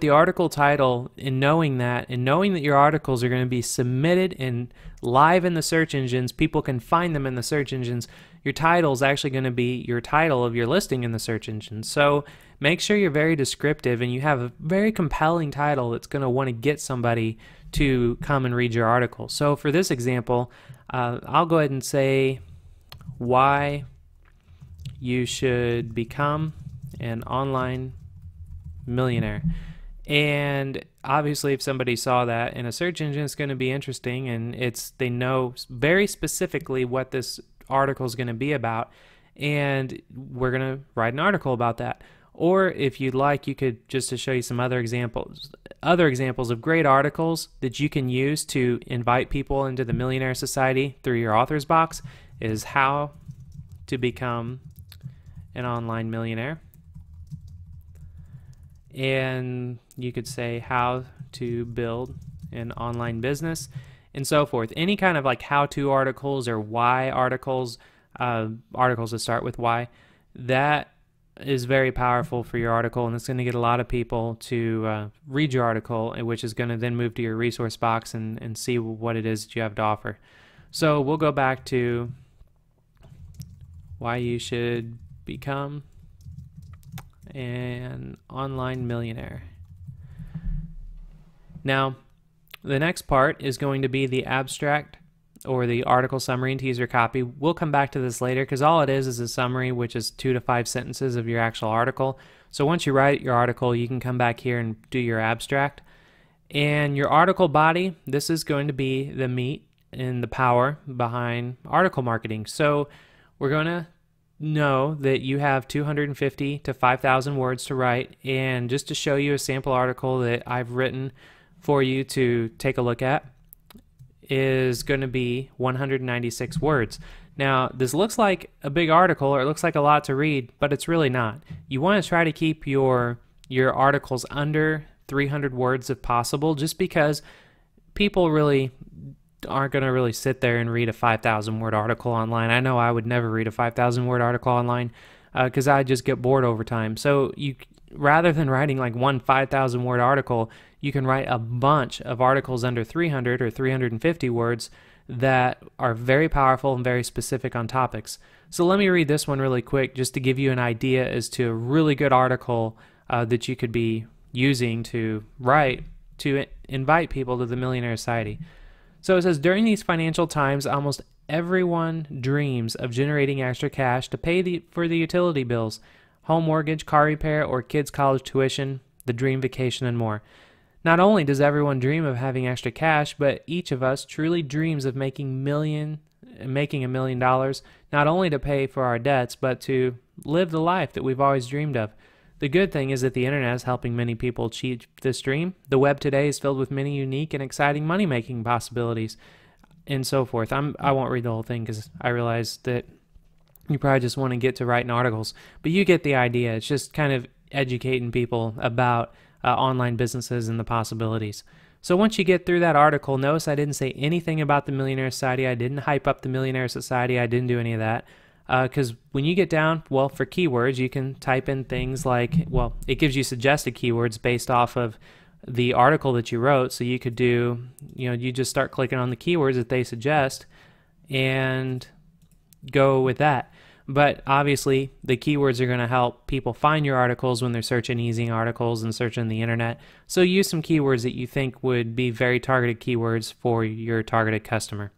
the article title and knowing that, and knowing that your articles are going to be submitted and live in the search engines, people can find them in the search engines. Your title is actually going to be your title of your listing in the search engine. So make sure you're very descriptive and you have a very compelling title that's going to want to get somebody to come and read your article. So for this example, uh, I'll go ahead and say why you should become an online millionaire. And obviously, if somebody saw that in a search engine, it's going to be interesting, and it's they know very specifically what this article is going to be about, and we're going to write an article about that. Or if you'd like, you could just to show you some other examples, other examples of great articles that you can use to invite people into the Millionaire Society through your author's box is how to become an online millionaire. And you could say how to build an online business and so forth. Any kind of like how to articles or why articles, uh, articles that start with why, that is very powerful for your article and it's going to get a lot of people to uh, read your article eh, which is going to then move to your resource box and, and see what it is that you have to offer so we'll go back to why you should become an online millionaire now, the next part is going to be the abstract or the article summary and teaser copy. We'll come back to this later because all it is is a summary, which is two to five sentences of your actual article. So once you write your article, you can come back here and do your abstract. And your article body, this is going to be the meat and the power behind article marketing. So we're going to know that you have 250 to 5,000 words to write. And just to show you a sample article that I've written, for you to take a look at is going to be 196 words. Now, this looks like a big article or it looks like a lot to read, but it's really not. You want to try to keep your your articles under 300 words if possible just because people really aren't going to really sit there and read a 5,000 word article online. I know I would never read a 5,000 word article online because uh, I just get bored over time. So you rather than writing like one 5,000 word article, you can write a bunch of articles under 300 or 350 words that are very powerful and very specific on topics. So let me read this one really quick just to give you an idea as to a really good article uh, that you could be using to write to invite people to the Millionaire Society. So it says during these financial times, almost everyone dreams of generating extra cash to pay the, for the utility bills, home mortgage, car repair, or kids' college tuition, the dream vacation, and more. Not only does everyone dream of having extra cash, but each of us truly dreams of making million making a million dollars, not only to pay for our debts, but to live the life that we've always dreamed of. The good thing is that the internet is helping many people achieve this dream. The web today is filled with many unique and exciting money-making possibilities and so forth. I'm I won't read the whole thing cuz I realize that you probably just want to get to writing articles, but you get the idea. It's just kind of educating people about uh, online businesses and the possibilities. So once you get through that article, notice I didn't say anything about the Millionaire Society. I didn't hype up the Millionaire Society. I didn't do any of that. Because uh, when you get down, well, for keywords, you can type in things like, well, it gives you suggested keywords based off of the article that you wrote. So you could do, you know, you just start clicking on the keywords that they suggest and go with that. But obviously, the keywords are going to help people find your articles when they're searching easy articles and searching the internet. So use some keywords that you think would be very targeted keywords for your targeted customer.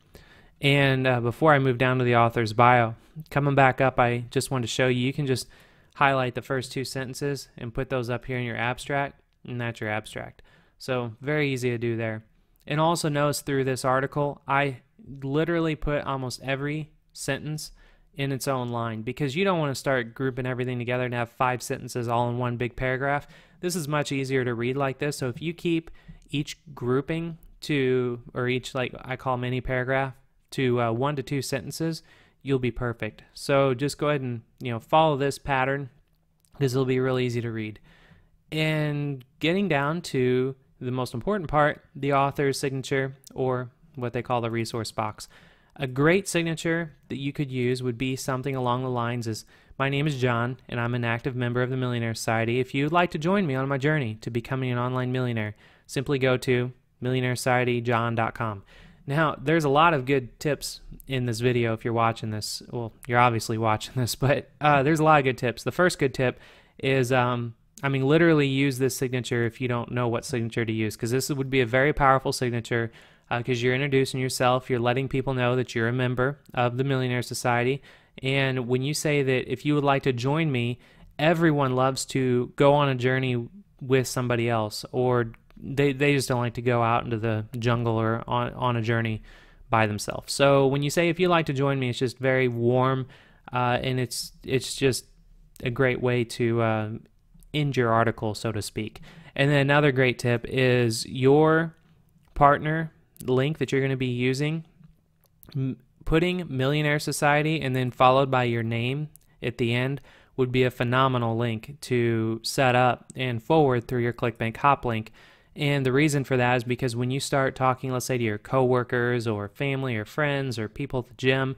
And uh, before I move down to the author's bio, coming back up, I just wanted to show you, you can just highlight the first two sentences and put those up here in your abstract, and that's your abstract. So very easy to do there. And also notice through this article, I literally put almost every sentence in its own line because you don't want to start grouping everything together and have five sentences all in one big paragraph. This is much easier to read like this. So if you keep each grouping to, or each, like I call mini paragraph, to uh, one to two sentences, you'll be perfect. So just go ahead and, you know, follow this pattern because it'll be really easy to read. And getting down to the most important part, the author's signature or what they call the resource box. A great signature that you could use would be something along the lines as My name is John, and I'm an active member of the Millionaire Society. If you'd like to join me on my journey to becoming an online millionaire, simply go to millionairesocietyjohn.com. Now, there's a lot of good tips in this video if you're watching this. Well, you're obviously watching this, but uh, there's a lot of good tips. The first good tip is, um, I mean, literally use this signature if you don't know what signature to use, because this would be a very powerful signature because uh, you're introducing yourself, you're letting people know that you're a member of the Millionaire Society. And when you say that if you would like to join me, everyone loves to go on a journey with somebody else, or they, they just don't like to go out into the jungle or on, on a journey by themselves. So when you say if you'd like to join me, it's just very warm uh, and it's, it's just a great way to uh, end your article, so to speak. And then another great tip is your partner link that you're going to be using, putting Millionaire Society and then followed by your name at the end would be a phenomenal link to set up and forward through your ClickBank Hop link. And the reason for that is because when you start talking, let's say to your coworkers or family or friends or people at the gym,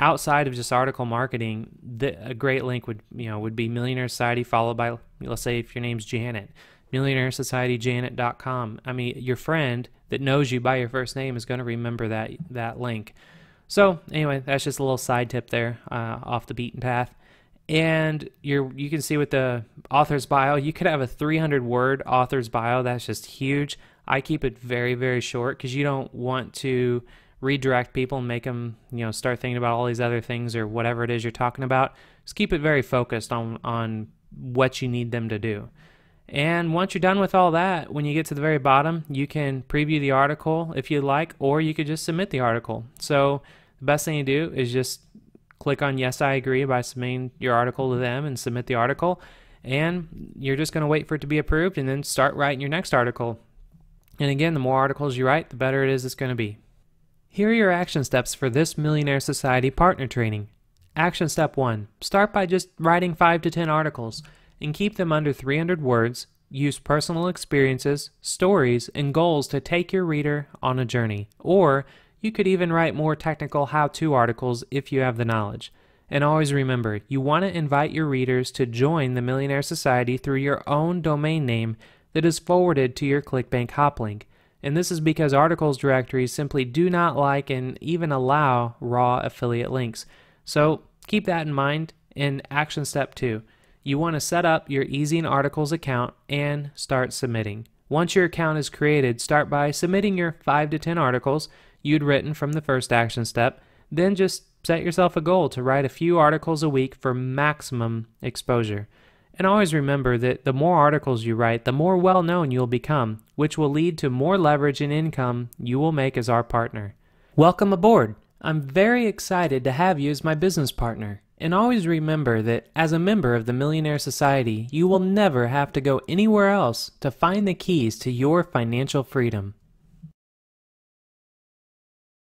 outside of just article marketing, the, a great link would you know would be Millionaire Society followed by let's say if your name's Janet millionairesocietyjanet.com. I mean, your friend that knows you by your first name is going to remember that that link. So anyway, that's just a little side tip there, uh, off the beaten path. And you you can see with the author's bio, you could have a 300 word author's bio. That's just huge. I keep it very very short because you don't want to redirect people and make them you know start thinking about all these other things or whatever it is you're talking about. Just keep it very focused on on what you need them to do. And once you're done with all that, when you get to the very bottom, you can preview the article if you'd like, or you could just submit the article. So the best thing to do is just click on yes, I agree by submitting your article to them and submit the article. And you're just going to wait for it to be approved and then start writing your next article. And again, the more articles you write, the better it is it's going to be. Here are your action steps for this Millionaire Society partner training. Action step one, start by just writing five to 10 articles and keep them under 300 words, use personal experiences, stories, and goals to take your reader on a journey. Or you could even write more technical how to articles if you have the knowledge. And always remember, you want to invite your readers to join the Millionaire Society through your own domain name that is forwarded to your ClickBank hoplink. And this is because articles directories simply do not like and even allow raw affiliate links. So keep that in mind in action step two. You want to set up your and Articles account and start submitting. Once your account is created, start by submitting your 5 to 10 articles you'd written from the first action step. Then just set yourself a goal to write a few articles a week for maximum exposure. And always remember that the more articles you write, the more well known you'll become, which will lead to more leverage and income you will make as our partner. Welcome aboard! I'm very excited to have you as my business partner. And always remember that as a member of the Millionaire Society, you will never have to go anywhere else to find the keys to your financial freedom.